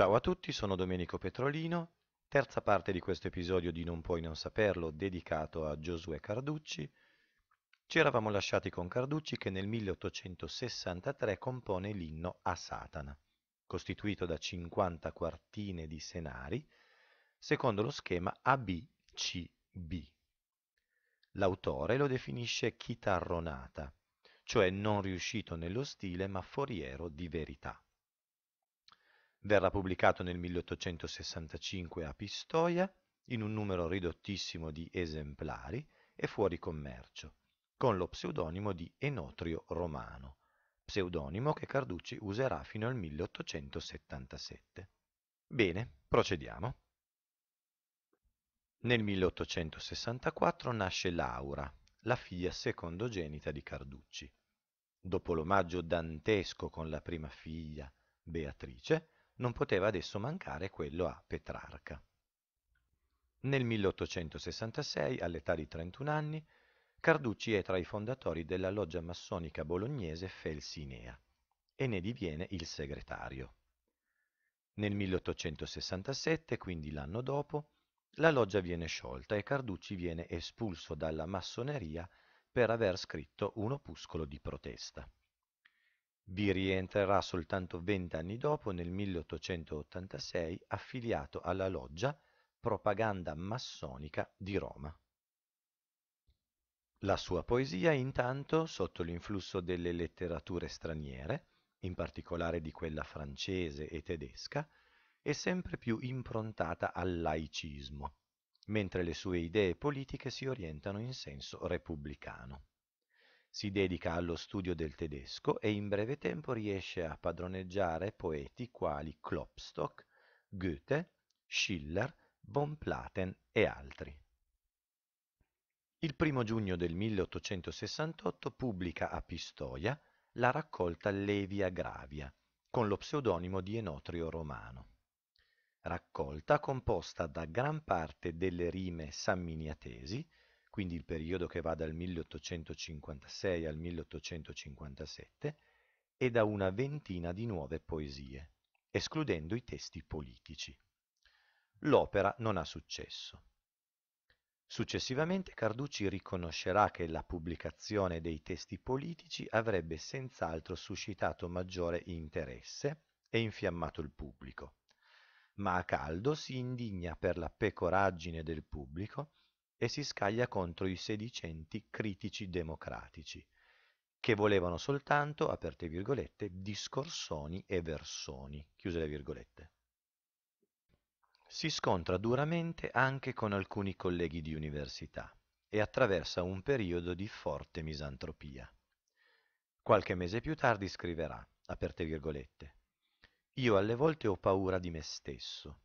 Ciao a tutti, sono Domenico Petrolino, terza parte di questo episodio di Non puoi non saperlo dedicato a Giosuè Carducci. Ci eravamo lasciati con Carducci che nel 1863 compone l'inno a Satana, costituito da 50 quartine di senari, secondo lo schema ABCB. L'autore lo definisce chitarronata, cioè non riuscito nello stile ma foriero di verità. Verrà pubblicato nel 1865 a Pistoia in un numero ridottissimo di esemplari e fuori commercio, con lo pseudonimo di Enotrio Romano, pseudonimo che Carducci userà fino al 1877. Bene, procediamo. Nel 1864 nasce Laura, la figlia secondogenita di Carducci. Dopo l'omaggio dantesco con la prima figlia, Beatrice, non poteva adesso mancare quello a Petrarca. Nel 1866, all'età di 31 anni, Carducci è tra i fondatori della loggia massonica bolognese Felsinea e ne diviene il segretario. Nel 1867, quindi l'anno dopo, la loggia viene sciolta e Carducci viene espulso dalla massoneria per aver scritto un opuscolo di protesta. Vi rientrerà soltanto vent'anni dopo, nel 1886, affiliato alla loggia Propaganda massonica di Roma. La sua poesia, intanto, sotto l'influsso delle letterature straniere, in particolare di quella francese e tedesca, è sempre più improntata al laicismo, mentre le sue idee politiche si orientano in senso repubblicano. Si dedica allo studio del tedesco e in breve tempo riesce a padroneggiare poeti quali Klopstock, Goethe, Schiller, von Platen e altri. Il primo giugno del 1868 pubblica a Pistoia la raccolta Levia Gravia, con lo pseudonimo di Enotrio Romano. Raccolta composta da gran parte delle rime samminiatesi quindi il periodo che va dal 1856 al 1857, e da una ventina di nuove poesie, escludendo i testi politici. L'opera non ha successo. Successivamente Carducci riconoscerà che la pubblicazione dei testi politici avrebbe senz'altro suscitato maggiore interesse e infiammato il pubblico, ma a caldo si indigna per la pecoraggine del pubblico e si scaglia contro i sedicenti critici democratici, che volevano soltanto, aperte virgolette, discorsoni e versoni, chiuse le virgolette. Si scontra duramente anche con alcuni colleghi di università e attraversa un periodo di forte misantropia. Qualche mese più tardi scriverà, aperte virgolette, Io alle volte ho paura di me stesso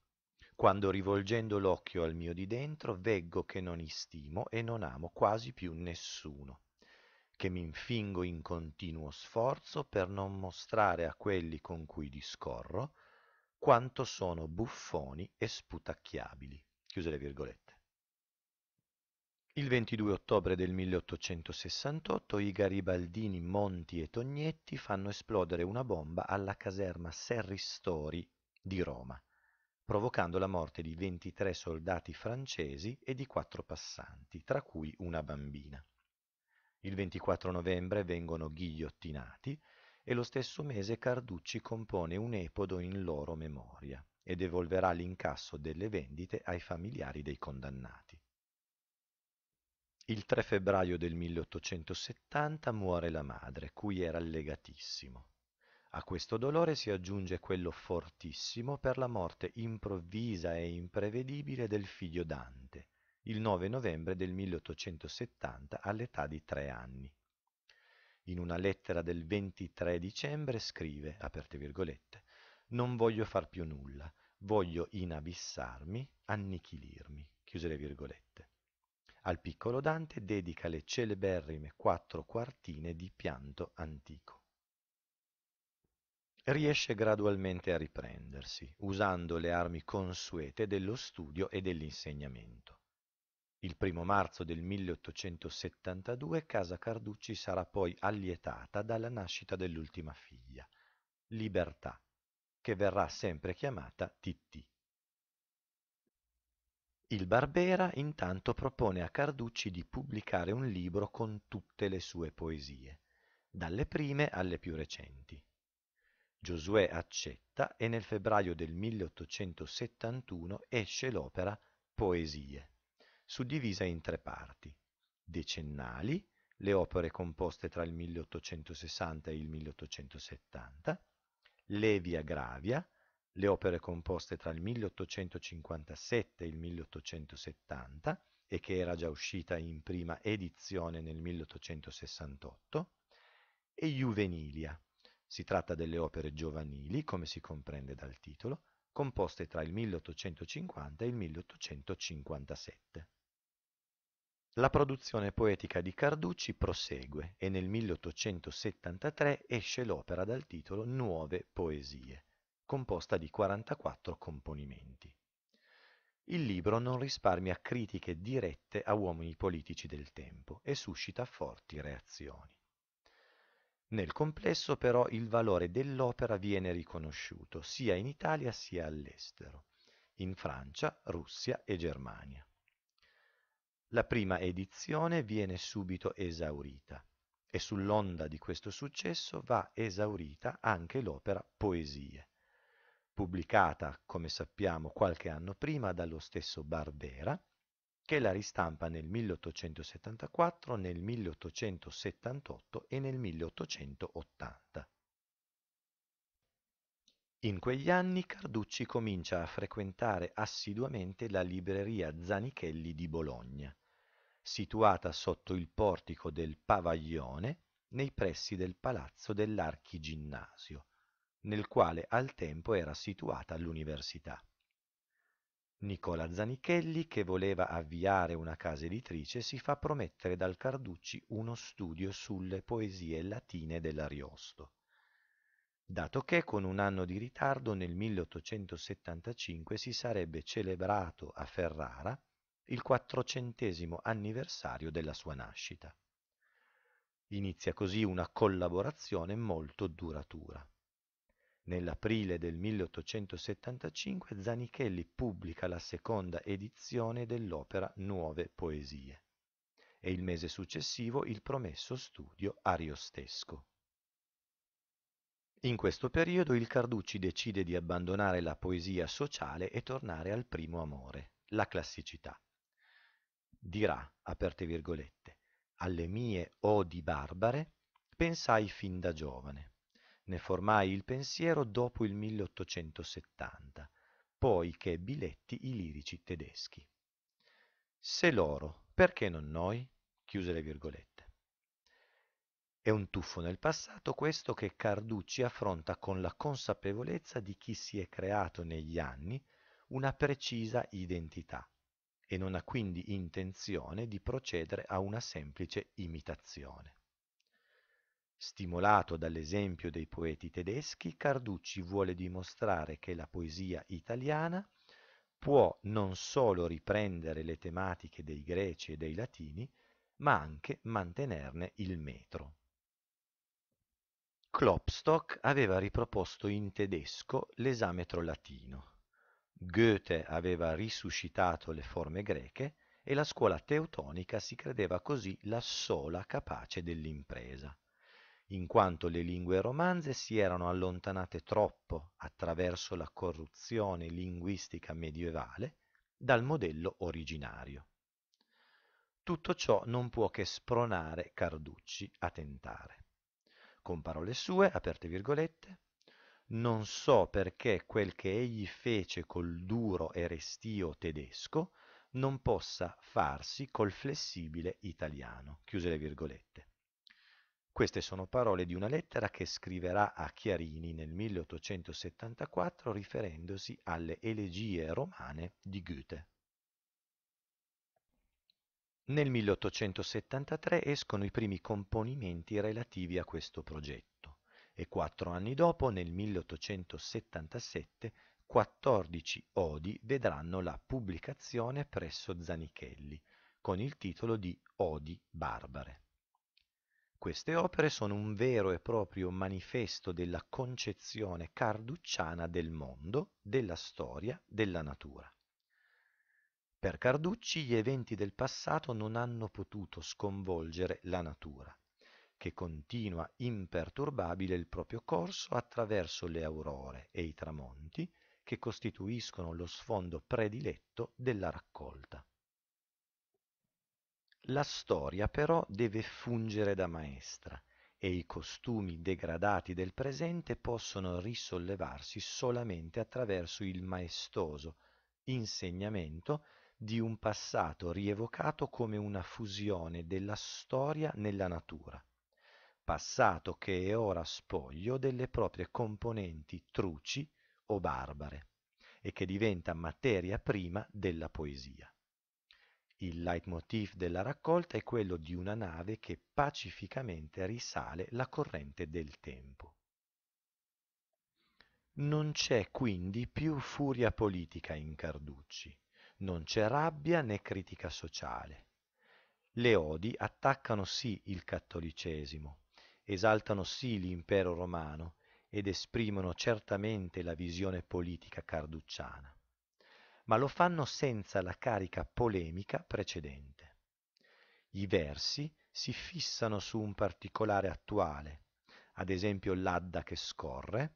quando rivolgendo l'occhio al mio di dentro veggo che non istimo e non amo quasi più nessuno, che mi infingo in continuo sforzo per non mostrare a quelli con cui discorro quanto sono buffoni e sputacchiabili. Chiuse le virgolette. Il 22 ottobre del 1868 i garibaldini Monti e Tognetti fanno esplodere una bomba alla caserma Serristori di Roma, provocando la morte di 23 soldati francesi e di quattro passanti, tra cui una bambina. Il 24 novembre vengono ghigliottinati e lo stesso mese Carducci compone un epodo in loro memoria e devolverà l'incasso delle vendite ai familiari dei condannati. Il 3 febbraio del 1870 muore la madre, cui era legatissimo. A questo dolore si aggiunge quello fortissimo per la morte improvvisa e imprevedibile del figlio Dante, il 9 novembre del 1870 all'età di tre anni. In una lettera del 23 dicembre scrive, aperte virgolette, non voglio far più nulla, voglio inabissarmi, annichilirmi, chiuse le virgolette. Al piccolo Dante dedica le celeberrime quattro quartine di pianto antico riesce gradualmente a riprendersi, usando le armi consuete dello studio e dell'insegnamento. Il primo marzo del 1872 casa Carducci sarà poi allietata dalla nascita dell'ultima figlia, Libertà, che verrà sempre chiamata Titti. Il Barbera intanto propone a Carducci di pubblicare un libro con tutte le sue poesie, dalle prime alle più recenti. Giosuè accetta e nel febbraio del 1871 esce l'opera Poesie, suddivisa in tre parti, decennali, le opere composte tra il 1860 e il 1870, Levia Gravia, le opere composte tra il 1857 e il 1870 e che era già uscita in prima edizione nel 1868, e Juvenilia, si tratta delle opere giovanili, come si comprende dal titolo, composte tra il 1850 e il 1857. La produzione poetica di Carducci prosegue e nel 1873 esce l'opera dal titolo Nuove poesie, composta di 44 componimenti. Il libro non risparmia critiche dirette a uomini politici del tempo e suscita forti reazioni. Nel complesso però il valore dell'opera viene riconosciuto sia in Italia sia all'estero, in Francia, Russia e Germania. La prima edizione viene subito esaurita e sull'onda di questo successo va esaurita anche l'opera Poesie, pubblicata, come sappiamo, qualche anno prima dallo stesso Barbera che la ristampa nel 1874, nel 1878 e nel 1880. In quegli anni Carducci comincia a frequentare assiduamente la libreria Zanichelli di Bologna, situata sotto il portico del Pavaglione, nei pressi del palazzo dell'Archiginnasio, nel quale al tempo era situata l'università. Nicola Zanichelli, che voleva avviare una casa editrice, si fa promettere dal Carducci uno studio sulle poesie latine dell'Ariosto. Dato che con un anno di ritardo nel 1875 si sarebbe celebrato a Ferrara il quattrocentesimo anniversario della sua nascita. Inizia così una collaborazione molto duratura. Nell'aprile del 1875 Zanichelli pubblica la seconda edizione dell'opera Nuove poesie e il mese successivo il promesso studio ariostesco. In questo periodo il Carducci decide di abbandonare la poesia sociale e tornare al primo amore, la classicità. Dirà, aperte virgolette, alle mie odi barbare pensai fin da giovane ne formai il pensiero dopo il 1870, poi che letti i lirici tedeschi. Se loro, perché non noi? chiuse le virgolette. È un tuffo nel passato questo che Carducci affronta con la consapevolezza di chi si è creato negli anni una precisa identità e non ha quindi intenzione di procedere a una semplice imitazione. Stimolato dall'esempio dei poeti tedeschi, Carducci vuole dimostrare che la poesia italiana può non solo riprendere le tematiche dei greci e dei latini, ma anche mantenerne il metro. Klopstock aveva riproposto in tedesco l'esametro latino, Goethe aveva risuscitato le forme greche e la scuola teutonica si credeva così la sola capace dell'impresa in quanto le lingue romanze si erano allontanate troppo, attraverso la corruzione linguistica medievale, dal modello originario. Tutto ciò non può che spronare Carducci a tentare. Con parole sue, aperte virgolette, non so perché quel che egli fece col duro e restio tedesco non possa farsi col flessibile italiano, chiuse le virgolette queste sono parole di una lettera che scriverà a Chiarini nel 1874 riferendosi alle elegie romane di Goethe. Nel 1873 escono i primi componimenti relativi a questo progetto e quattro anni dopo, nel 1877, 14 odi vedranno la pubblicazione presso Zanichelli con il titolo di Odi barbare. Queste opere sono un vero e proprio manifesto della concezione carducciana del mondo, della storia, della natura. Per Carducci gli eventi del passato non hanno potuto sconvolgere la natura, che continua imperturbabile il proprio corso attraverso le aurore e i tramonti che costituiscono lo sfondo prediletto della raccolta. La storia però deve fungere da maestra e i costumi degradati del presente possono risollevarsi solamente attraverso il maestoso insegnamento di un passato rievocato come una fusione della storia nella natura, passato che è ora spoglio delle proprie componenti truci o barbare e che diventa materia prima della poesia. Il leitmotiv della raccolta è quello di una nave che pacificamente risale la corrente del tempo. Non c'è quindi più furia politica in Carducci, non c'è rabbia né critica sociale. Le odi attaccano sì il cattolicesimo, esaltano sì l'impero romano ed esprimono certamente la visione politica carducciana ma lo fanno senza la carica polemica precedente. I versi si fissano su un particolare attuale, ad esempio l'adda che scorre,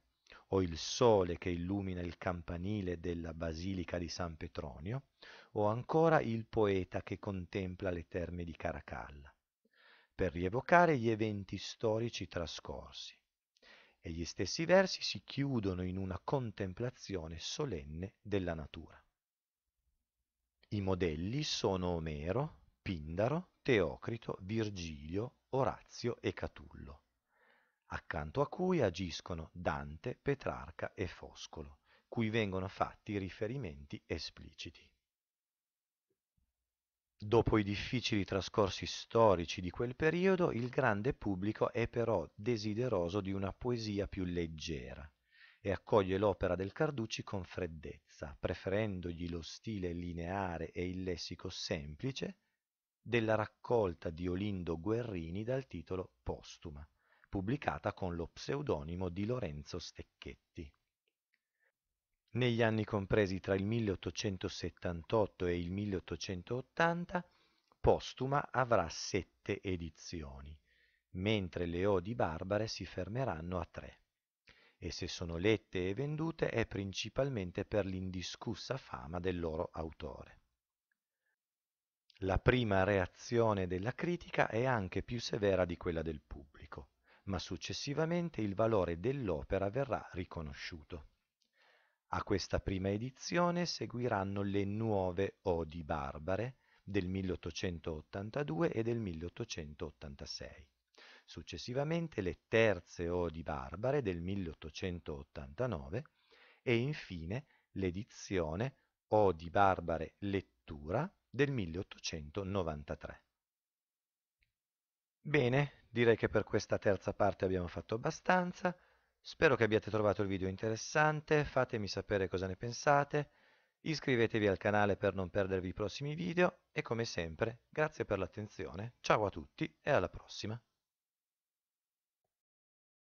o il sole che illumina il campanile della Basilica di San Petronio, o ancora il poeta che contempla le terme di Caracalla, per rievocare gli eventi storici trascorsi. E gli stessi versi si chiudono in una contemplazione solenne della natura. I modelli sono Omero, Pindaro, Teocrito, Virgilio, Orazio e Catullo, accanto a cui agiscono Dante, Petrarca e Foscolo, cui vengono fatti riferimenti espliciti. Dopo i difficili trascorsi storici di quel periodo, il grande pubblico è però desideroso di una poesia più leggera, e accoglie l'opera del Carducci con freddezza, preferendogli lo stile lineare e il lessico semplice della raccolta di Olindo Guerrini dal titolo Postuma, pubblicata con lo pseudonimo di Lorenzo Stecchetti. Negli anni compresi tra il 1878 e il 1880, Postuma avrà sette edizioni, mentre le Odi Barbare si fermeranno a tre e se sono lette e vendute è principalmente per l'indiscussa fama del loro autore. La prima reazione della critica è anche più severa di quella del pubblico, ma successivamente il valore dell'opera verrà riconosciuto. A questa prima edizione seguiranno le nuove Odi barbare del 1882 e del 1886 successivamente le terze Odi Barbare del 1889 e infine l'edizione Odi Barbare Lettura del 1893. Bene, direi che per questa terza parte abbiamo fatto abbastanza. Spero che abbiate trovato il video interessante, fatemi sapere cosa ne pensate, iscrivetevi al canale per non perdervi i prossimi video e come sempre grazie per l'attenzione, ciao a tutti e alla prossima!